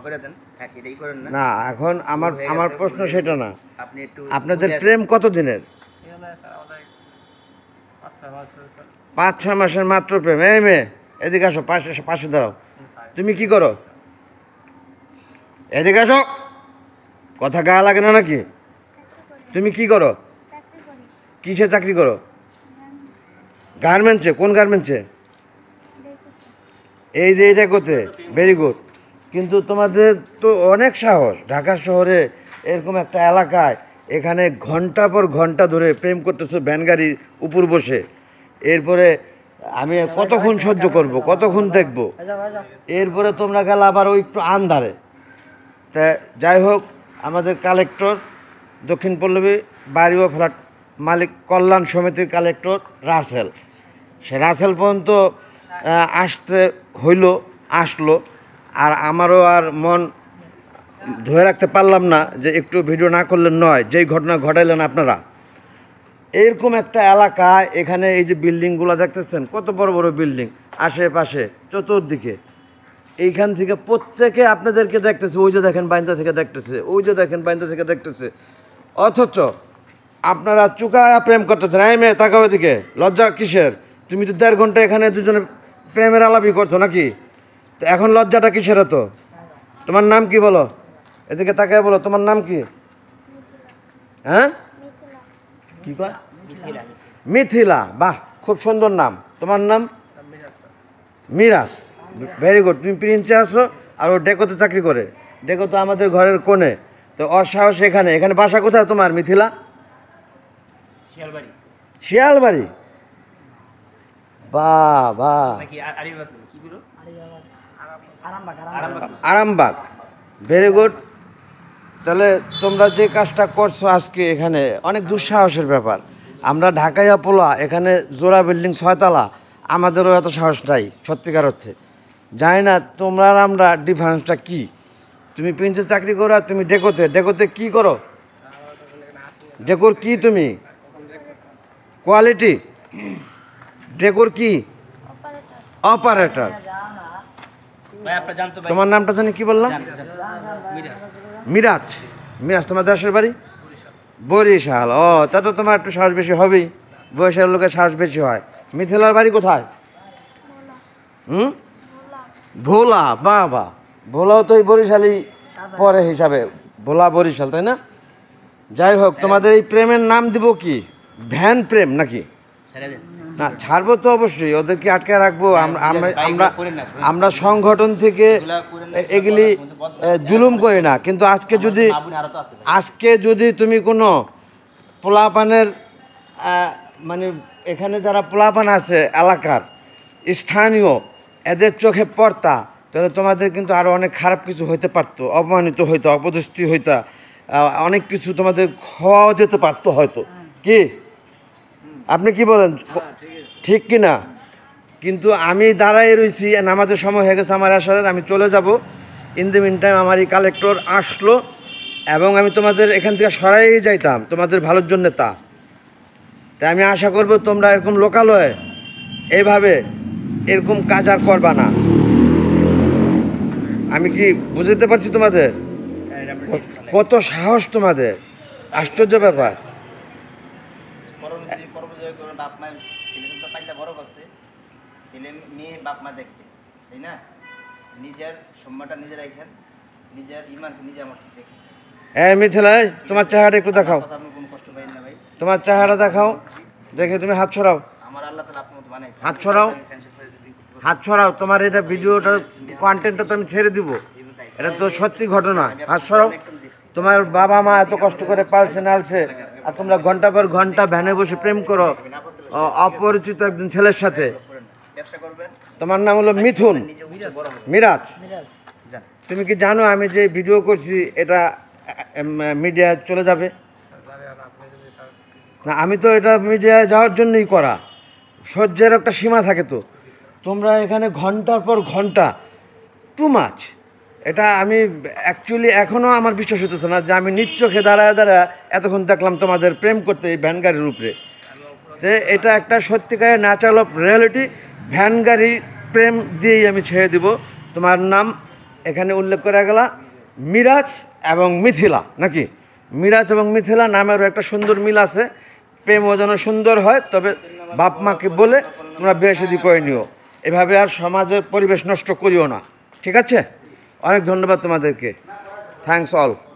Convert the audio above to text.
ক্ষমা করে দেন এটাই হ্যাঁ, করেন না এখন আমার আমার প্রশ্ন সেটা না আপনি একটু আপনাদের প্রেম কত দিনের পাঁচ ছয় মাসের মাত্র প্রেম এই মেয়ে এদিকে আসো পাশে পাশে দাঁড়াও তুমি কি করো এদিকে আসো কথা গা লাগে না নাকি তুমি কি করো কিসে চাকরি করো গার্মেন্টসে কোন গার্মেন্টসে এই যে এটা করতে ভেরি গুড কিন্তু তোমাদের তো অনেক সাহস ঢাকা শহরে এরকম একটা এলাকায় এখানে ঘন্টা পর ঘন্টা ধরে প্রেম করতেছো ভ্যান গাড়ির উপর বসে এরপরে আমি কতক্ষণ সহ্য করব কতক্ষণ দেখব এরপরে তোমরা গেলে আবার ওই একটু আন্ধারে তা যাই হোক আমাদের কালেক্টর দক্ষিণ পল্লবী বাড়ি ও ফ্ল্যাট মালিক কল্যাণ সমিতির কালেক্টর রাসেল সে রাসেল পর্যন্ত আসতে হইল আসলো আর আমারও আর মন ধরে রাখতে পারলাম না যে একটু ভিডিও না করলে নয় যেই ঘটনা ঘটাইলেন আপনারা এরকম একটা এলাকা এখানে এই যে বিল্ডিংগুলো দেখতেছেন কত বড় বড় বিল্ডিং আশেপাশে চতুর্দিকে এইখান থেকে প্রত্যেকে আপনাদেরকে দেখতেছে ওই যে দেখেন বাইন্দা থেকে দেখতেছে ওই যে দেখেন বাইন্দা থেকে দেখতেছে অথচ আপনারা চুকায়া প্রেম করতেছেন আই মেয়ে তাকাও এদিকে লজ্জা কিসের তুমি তো দেড় ঘন্টা এখানে দুজনে প্রেমের আলাপি করছো নাকি তো এখন লজ্জাটা সেরা তো তোমার নাম কি বলো এদিকে তাকে বলো তোমার নাম কি হ্যাঁ কি কয় মিথিলা বাহ খুব সুন্দর নাম তোমার নাম মিরাজ ভেরি গুড তুমি প্রিন্সে আসো আর ও ডেকোতে চাকরি করে ডেকো তো আমাদের ঘরের কোণে তো অসাহস এখানে এখানে বাসা কোথায় তোমার মিথিলা শিয়ালবাড়ি শিয়ালবাড়ি বা বা আরামবাগ ভেরি গুড তাহলে তোমরা যে কাজটা করছো আজকে এখানে অনেক দুঃসাহসের ব্যাপার আমরা ঢাকায় পোলা এখানে জোড়া বিল্ডিং ছয়তলা আমাদেরও এত সাহস নাই সত্যিকার অর্থে জানি না তোমরা আর আমরা ডিফারেন্সটা কি তুমি প্রিন্সের চাকরি করো আর তুমি ডেকোতে ডেকোতে কি করো ডেকোর কি তুমি কোয়ালিটি ডেকোর কি অপারেটর তোমার নামটা জানি কি বললাম মিরাজ মিরাজ তোমার দেশের বাড়ি বরিশাল ও তা তো তোমার একটু শ্বাস বেশি হবেই বরিশাল লোকের শ্বাস বেশি হয় মিথিলার বাড়ি কোথায় হুম ভোলা বা বা ভোলাও তো এই বরিশালই পরে হিসাবে ভোলা বরিশাল তাই না যাই হোক তোমাদের এই প্রেমের নাম দিব কি ভ্যান প্রেম নাকি না ছাড়বো তো অবশ্যই ওদেরকে আটকে রাখবো হ্যাঁ, আমরা আমরা সংগঠন থেকে এগুলি জুলুম করি না কিন্তু আজকে যদি আজকে যদি তুমি কোনো পোলাপানের মানে এখানে যারা পোলাপান আছে এলাকার স্থানীয় এদের চোখে পড়তা তাহলে তোমাদের কিন্তু আরও অনেক খারাপ কিছু হইতে পারতো অপমানিত হইতো অপদস্থি হইতা অনেক কিছু তোমাদের খাওয়া যেতে পারতো হয়তো হ্যাঁ। কি আপনি কি বলেন হ্যাঁ, ঠিক কি না কিন্তু আমি দাঁড়াই রয়েছি নামাজের সময় হয়ে গেছে আমার আসলে আমি চলে যাব ইন দ্য মিন টাইম আমার এই কালেক্টর আসলো এবং আমি তোমাদের এখান থেকে সরাই যাইতাম তোমাদের ভালোর জন্য তা তাই আমি আশা করব তোমরা এরকম লোকালয়ে এইভাবে এরকম কাজ আর করবা না আমি কি বুঝতে পারছি তোমাদের হ্যাঁ, কত সাহস তোমাদের আশ্চর্য ব্যাপার বাপ মা ছেলে তো পাইলে বড় করছে ছেলে মেয়ে বাপ মা দেখবে তাই না নিজের সম্মানটা নিজে রাখেন নিজের ইমান নিজে আমার ঠিক দেখেন তোমার একটু দেখাও তোমার দেখাও দেখে তুমি হাত ছড়াও হাত ছড়াও হাত ছড়াও তোমার এটা কন্টেন্টটা তো আমি ছেড়ে এটা সত্যি ঘটনা হাত ছড়াও তোমার বাবা মা এত কষ্ট করে পালছে নালছে আর তোমরা ঘন্টা পর ঘন্টা ভ্যানে বসে প্রেম করো অপরিচিত একজন ছেলের সাথে তোমার নাম হলো মিথুন মিরাজ তুমি কি জানো আমি যে ভিডিও করছি এটা মিডিয়ায় চলে যাবে না আমি তো এটা মিডিয়ায় যাওয়ার জন্যই করা সহ্যের একটা সীমা থাকে তো তোমরা এখানে ঘন্টার পর ঘন্টা টু মাছ এটা আমি অ্যাকচুয়ালি এখনও আমার বিশ্বাস হতেছে না যে আমি নিজ চোখে দাঁড়ায় দাঁড়ায় এতক্ষণ দেখলাম তোমাদের প্রেম করতে এই ভ্যানগাড়ির উপরে যে এটা একটা সত্যিকারের ন্যাচারাল অফ রিয়ালিটি ভ্যান গাড়ির প্রেম দিয়েই আমি ছেড়ে দিব তোমার নাম এখানে উল্লেখ করা গেল মিরাজ এবং মিথিলা নাকি মিরাজ এবং মিথিলা নামেরও একটা সুন্দর মিল আছে প্রেমও যেন সুন্দর হয় তবে বাপ মাকে বলে তোমরা বিয়ে করে নিও এভাবে আর সমাজের পরিবেশ নষ্ট করিও না ঠিক আছে অনেক ধন্যবাদ তোমাদেরকে থ্যাংকস অল